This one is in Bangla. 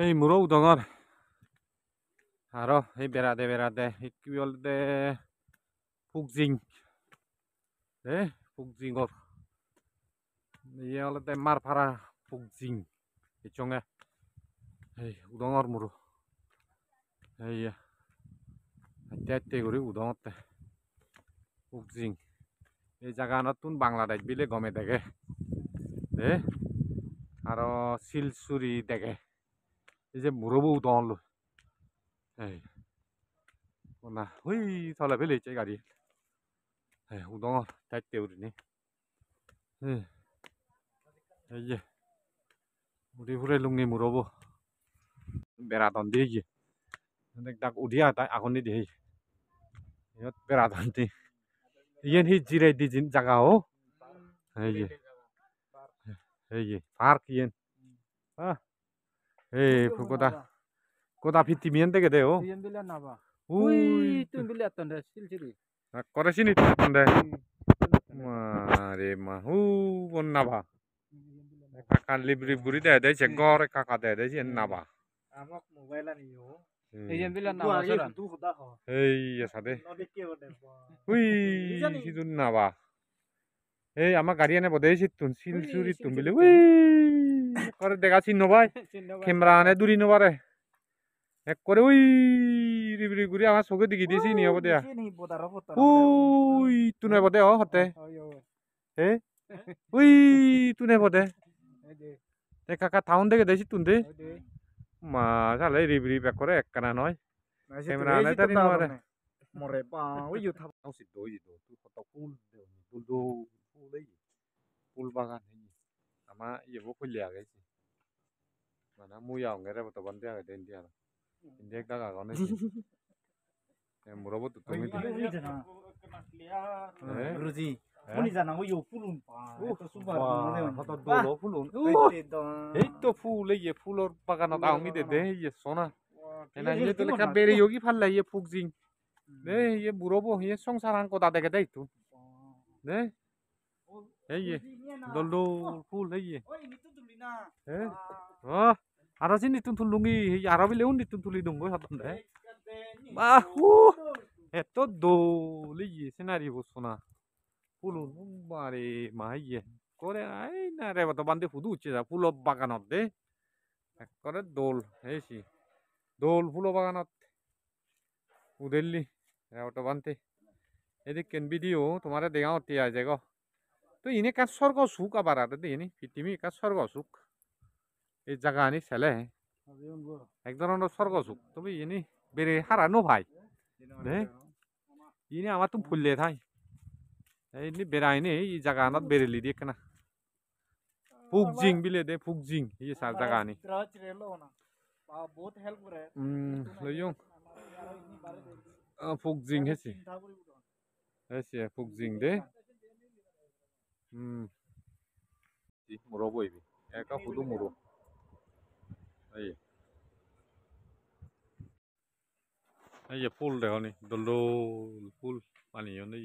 এই মূৰৌ ডঙৰ আৰু এই বেৰা দে বেৰা দে কিবল দে পোক জিং এ দে মাৰ ফাৰা পোক জিং ইচঙে এই উদঙৰ মূৰো এইয়া কৰি উদঙতে পোক জিং এই জাগানতোন বাংলাদেশ বুলি গমে দেখে দে আৰু শিলচুৰি দেখে 이제 물어보고 돈로 에이 오나 휘 살라 별로 있지 가리 에이 우동어 달때 우르니 에이 이제 우리 후레룽님 물어보 베라던 데기 근데 딱 우리야 딱 아군이 돼 이것 베라던 데 이엔 히 지레 디진 자가오 에이 에이 파크 이엔 아 에이 불고다 꼬다 비티 미엔데게 돼요 미엔 빌렸나봐 우이 뜸 빌렸던데 실질이 아 꼬라신이 떴던데 마레마 우 본나봐 কাকা লিবরি বুড়ি দেয় দেছে গড়ে কাকা দেয় দেছে নাবা আমাক মোবাইল আনিও এই যে দিলা নাবা সরা দু খোদা হ এই সাথে হুই সিজুন নাবা এই আমার গাড়ি আনে বদেছি তুন সিল চুরি তুমি বলে উই করে দেখা চিহ্ন ভাই ক্যামেরা আনে দূরি নোবারে এক করে ওই রিবরি ঘুরে আমার চোখে দেখি দিয়েছি নি হব দিয়া উই তুনে পদে অ হতে হে উই তুনে পদে এ কাকা থাউন দেখে দিয়েছি তুনতে মা চালে রিবরি ব্যাক করে এক কানা নয় ক্যামেরা আনে তারি নোবারে মানে। মরে বা ওই ইউ থাও সিদ্ধ ওই সিদ্ধ তুই কত ফুল ফুল ফুল ফুল বাগান আমার ইয়েবো খুলে আগাইছি mana muiyau ngerep atau bantu yang ada India lah India kita gak kau nih yang murabut tuh tuh itu Ruzi ini jangan aku yuk pulun pak wah kata dua lo pulun itu full lagi full or pakai nata kami deh deh ya sana enak ini tuh lekap beri yogi pak lah ya fuxing deh ya murabut ya song sarang kota deh kita itu deh Hey, dolo full hey. Oh, ini tuh dulu na. Eh. 어 아라진이 뚠툴룽이 아라빌레온이 뚠툴이 농거 하던데 마후 에또 돌리기 시나리 보소나 푸른 말이 마이예 করে আই না রে তো বান্ধে হুদু উঠছে যা ফুল বাগানত দে করে দোল হেসি দোল ফুল বাগানত উদেললি রেওটো বান্ধে এদিক কেন ভিডিও তোমার দেখাও তিয়া যে গো তো ইনে কাজ স্বর্গ সুখ আবার আর দিই পৃথিবী কাজ স্বর্গ সুখ এই জায়গা আনি ছেলে এক ধরনের স্বর্গ স্বর্গসুখ তুমি ইনি বেড়ে হারানো ভাই ইনি আমার তো ফুললে থাই এই বেড়াইনি এই জায়গা আনাত বেরেলি দিয়ে কেনা ফুকজিং বিলে দে ফুকজিং এই সার জায়গা আনি লইয়ং ফুকজিং হেসি হেছি ফুকজিং দে হুম মোর বইবি একা শুধু মোর এই যে ফুল দেখো নি দোল ফুল পানি নেই